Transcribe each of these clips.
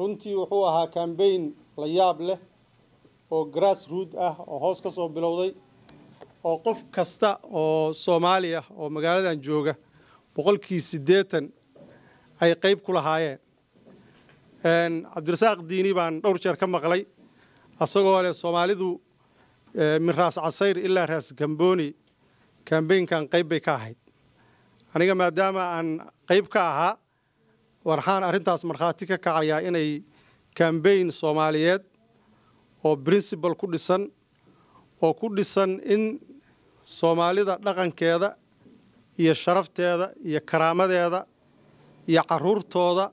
runtii wuxuu ahaa cambayn la yaab leh oo grass root ah oo hoos ka soo bilowday oo qof kasta oo soomaali ah oo magaaladan jooga boqolkii siddeetan ay qayb ku lahaayeen cabdirasaaq diini baan dhowr jeer ka maqlay asagoo leh soomaalidu min raas casayr ilaa raas gambooni kambeynkan qayb bay ka ahayd aniga maadaama aan qayb ka ahaa warxaan arrintaas markhaati ka kacayaa inay kambeyn soomaaliyeed oo brincibal ku dhisan oo ku dhisan in soomaalida dhaqankeeda iyo sharafteeda iyo karaamadeeda iyo caruurtooda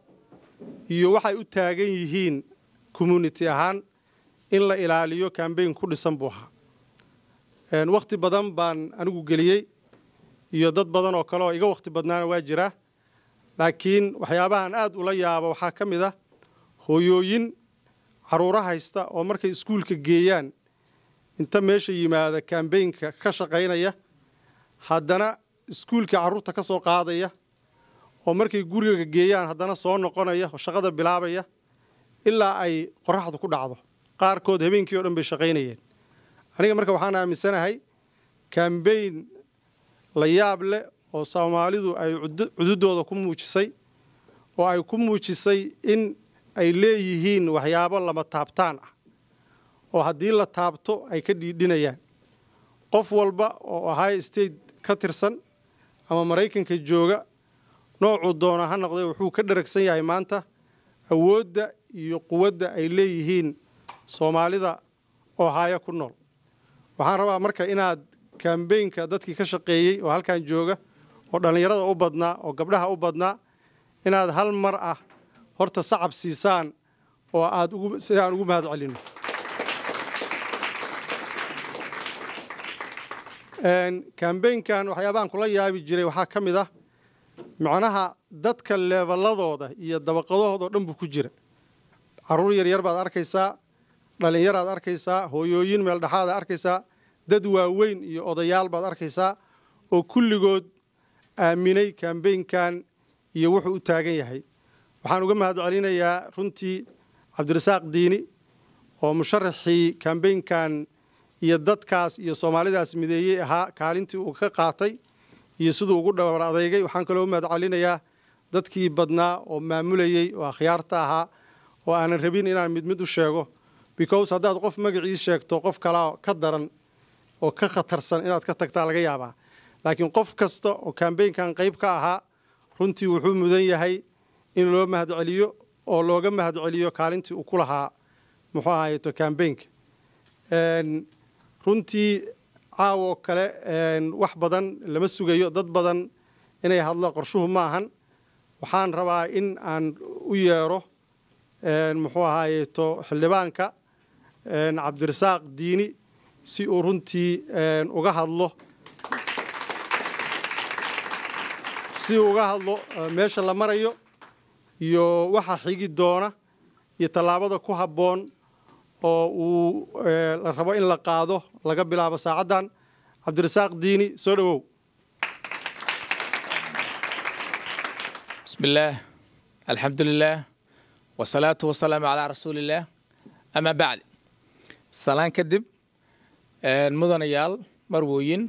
iyo waxay u taagan yihiin community ahaan in la ilaaliyo kambeyn ku dhisan buu ahaa wakhti badan baan anigu geliyey iyo dad badan oo kale oo iga wakhti badnaana waa jiraa laakiin waxyaabahan aad ula yaaba waxaa ka mid ah hooyooyin caruuro haysta oo markay iskuulka geeyaan inta meesha yimaada kambeynka ka shaqaynaya haddana iskuulka carruurta ka soo qaadaya oo markay guriga geeyaan haddana soo noqonaya oo shaqada bilaabaya ilaa ay qoraxdu ku dhacdo qaarkood habeenkii o dhan bay shaqaynayeen aniga marka waxaan aaminsanahay kambeyn la yaab leh oo soomaalidu ay cududooda ku muujisay oo ay ku muujisay in ay leeyihiin waxyaabo lama taabtaan ah oo haddii la taabto ay ka dhiidhinayaan qof walba oo ohio state ka tirsan ama maraykanka jooga noocuu doona ha noqday wuxuu ka dharagsan yahay maanta awoodda iyo quwadda ay leeyihiin soomaalida ohaayo ku nool waxaan rabaa marka inaad kambeynka dadkii ka shaqeeyey oo halkan jooga oo dhallinyarada u badnaa oo gabdhaha u badnaa inaad hal mar ah horta sacab siisaan oo aad si aan ugu mahad celino kambeynkan waxyaabahaan kula yaabi jiray waxaa ka mid ah macnaha dadka leebaladooda iyo dabaqadahooda oo dhan buu ku jira caruur yaryar baad arkaysaa dhallinyaraad arkaysaa hooyooyin meeldhexaadaad arkaysaa dad waaweyn iyo odayaal baad arkaysaa oo kulligood aaminay kambeynkan iyo wuxuu u taagan yahay waxaan uga mahadcelinayaa runtii cabdirasaaq diini oo musharaxii kambeynkan iyo dadkaas iyo soomaalidaas mideeyey ahaa kaalintii uu ka qaatay iyo siduu ugu dhawar adeygay waxaan kaloo u mahad dadkii badnaa oo maamulayey oo akhyaarta ahaa oo aanan rabin inaan mid mid u sheego because haddaad qof magacii sheegto qof kalaa ka daran oo ka khatarsan inaad ka tagtaa laga yaabaa laakiin qof kasta oo kambeynkan qayb ka ahaa runtii wuxuu mudan yahay in loo mahadceliyo oo looga mahadceliyo kaalintii uu ku lahaa muxuu ahaayeto kambeynka runtii caawo kale wax badan lama sugayo dad badan inay hadlo qorshuhu ma ahan waxaan rabaa in aan u yeero muxuu ahaayeto xildhibaanka cabdirasaaq diini si uu runtii uga hadlo si uga hadlo eh, meesha la marayo iyo waxa xigi doona iyo tallaabada ku habboon oo uu eh, la rabo in la qaado laga bilaabo saacaddan cabdirasaaq diini soo dhowow bismillaah alxamdu lilaah wasalaatu wasalaamu calaa rasuuliillaah amaa bacdi salaan kadib eh, mudanayaal marwooyin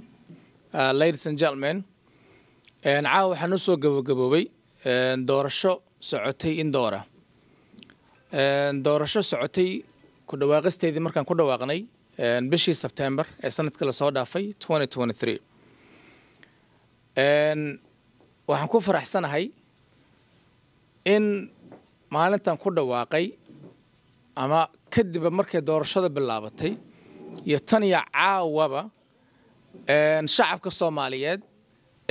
ladies and gentlemen caawa waxaan usoo gabagaboobay doorasho socotay indoora ah. doorasho socotay ku dhawaaqisteedii markaan ku dhawaaqnay bishii sebtember ee sanadkii lasoo dhaafay waxaan ku faraxsanahay in maalintan ku dhawaaqay ama kadibba markay doorashada bilaabatay iyo tan iyo caawaba shacabka soomaaliyeed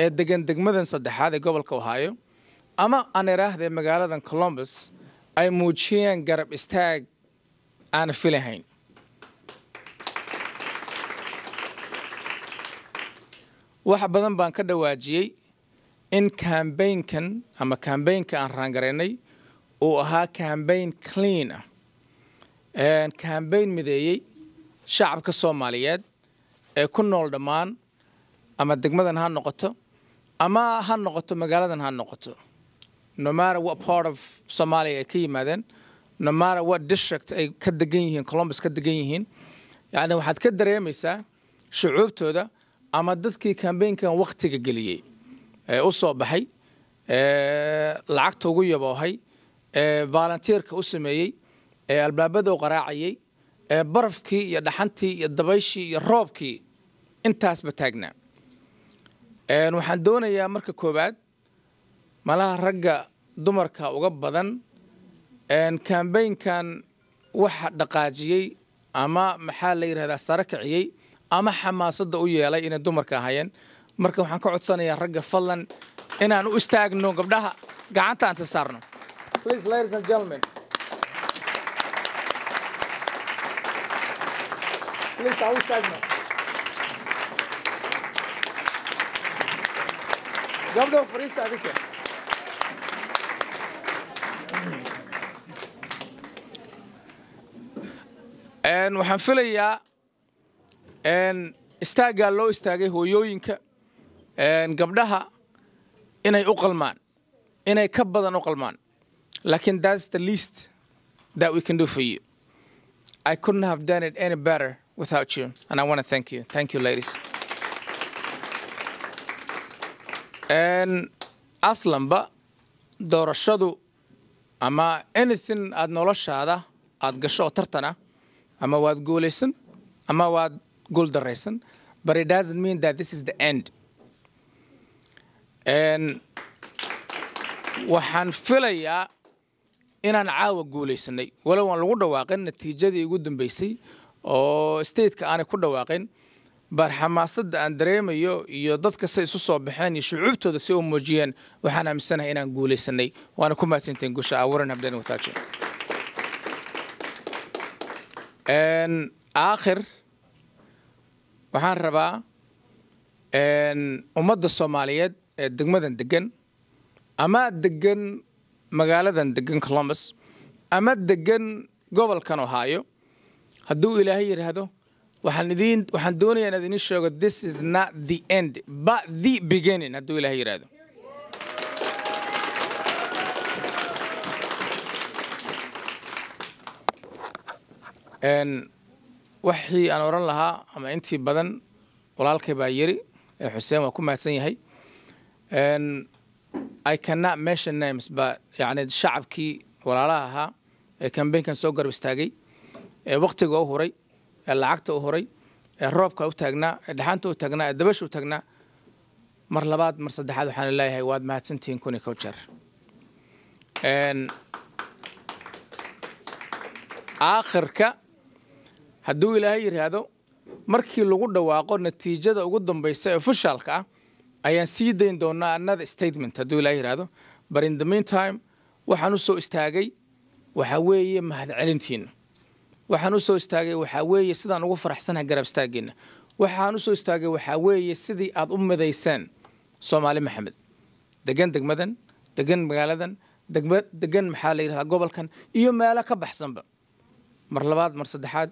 ee degan degmadan saddexaad ee gobolka ohaayo ama aan iraahdee magaaladan columbus ay muujiyeen garab istaag aana filahayn wax badan baan ka dhawaajiyey in kambaynkan ama kambaynka aan raangaraynay uu ahaa kambayn clean ah kambayn mideeyey shacabka soomaaliyeed ee ku nool dhammaan ama degmadan ha noqoto ama ha noqoto magaaladan ha noqoto nomara what part of somalia ay ka yimaadeen nomara what district ay ka degan yihiin colombus ka degan yihiin yani waxaad ka dareemaysaa shucuubtooda ama dadkii kambeynkan waktiga geliyey ee u soo baxay lacagta ugu yaboohay ee volunteerka u sameeyey ee albaabada u qaraacayey ee barafkii iyo dhaxantii iyo dabayshii iyo roobkii intaasba taagnaa waxaan doonayaa marka koowaad malaha ragga dumarka uga badan kambaynkan waxa dhaqaajiyey ama maxaa la yidhahdaa sare kiciyey ama xamaasadda u yeelay inay dumarka ahayeen marka waxaan ka codsanayaa ragga fadlan inaan u istaagno gabdhaha gacanta aan si saarno Please, ladies and gentlemen. Please, I will stand now. gabdho fariista adinka waxaan filayaa istaaggaa loo istaagay hooyooyinka gabdhaha inay u qalmaan inay ka badan u qalmaan laakiin that's the least that we can do for you I couldn't have done it any better without you and I want to thank you thank you ladies aslanba doorashadu ama anything aad noloshaada aad gasho oo tartana ama waad guulaysan ama waad guul daraysan but it doesn't mean that this is the end waxaan filayaa inaan caawa guulaysanay walow waan lagu dhawaaqin natiijadii igu dambeysay oo stateka aanay ku dhawaaqin bar xamaasada aan dareemayo iyo dadka say isu soo baxeen iyo shucuubtooda si u muujiyeen waxaan aaminsanahay inaan guulaysanay waana ku mahadsantahin guusha awaran ah, habdheen wataaji aakhir waxaan rabaa ummadda soomaaliyeed ee degmadan degan ama degan magaaladan degan colombus ama degan gobolkan ohayo hadduu ilaahay yidhaahdo waxaan doonaya inaad idin sheego this is not the end but the beginning hadduu ilaah yidhaahdo waxii aan oran lahaa ama intii badan walaalkay baa yiri xuseen waa ku mahadsan yahay i cannot mention names but yani shacabkii walaalaha ahaa ee kambeynkan soo garab istaagay ee wakhtiga u huray lacagta u horay ee roobka u taagnaa ee dhaxaanta u taagnaa ee dabasha u taagnaa mar labaad mar saddexaad waxaana leeyahay waad mahadsantihiin kun iyo aakhirka hadduu ilaahay yidhaahdo markii lagu dhawaaqo natiijada ugu dambaysa ee ofishaalka ah ayaan sii dayn doonaa another statement hadduu ilaahay yidhaahdo but in the meantime waxaan u soo istaagay waxa weeye mahadcelintiina waxaan u soo istaagay waxaa weeye sidaan ugu faraxsanahay garab istaageenna waxaan u soo istaagay waxaa weeye sidii aad u midayseen soomaali maxamed degan degmadan degan magaaladan degma degan maxaa la yidhahdaa gobolkan iyo meelo ka baxsanba mar labaad mar saddexaad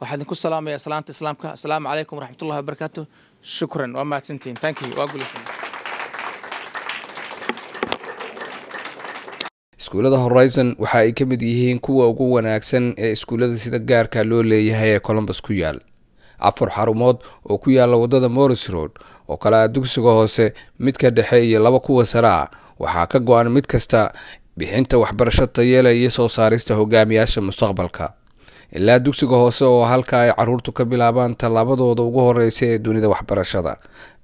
waxaa idinku salaamaya salaanta islaamka asalaamu calaykum waraxmatullahi wabarakaatu shukran waa mahadsantihiin thank you waa guulaysan iskuulada horizon waxa ay ka mid yihiin kuwa ugu wanaagsan ee iskuullada sida gaarka loo leeyahay ee colombus ku yaal afar xarumood oo ku yaalla waddada morris road oo kale ah dugsiga hoose midka dhexe iyo laba kuwa sare ah waxaa ka go-an mid kasta bixinta waxbarasho tayeela iyo soo saarista hogaamiyaasha mustaqbalka ilaa dugsiga hoose oo halka ay caruurtu ka bilaabaan tallaabadooda ugu horeysa ee dunida waxbarashada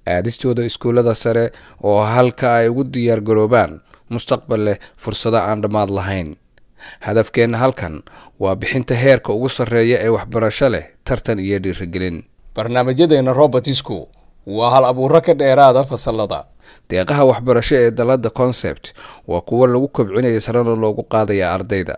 aadistooda iskuullada sare oo halka ay ugu diyaargaroobaan mustaqbal leh fursado aan dhammaad lahayn hadafkeenna halkan waa bixinta heerka ugu sarreeya ee waxbarasho leh tartan iyo dhiirigelin barnaamijyadeena robotisku waa hal abuuro ka dheeraada fasalada deeqaha waxbarasho ee dalada concept waa kuwo lagu kobcinaya sarena loogu qaadaya ardayda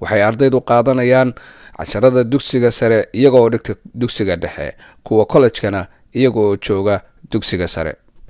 waxay ardaydu qaadanayaan casharada dugsiga sare iyaga dhigta dugsiga dhexe kuwa kollejkana iyaga oo jooga dugsiga sare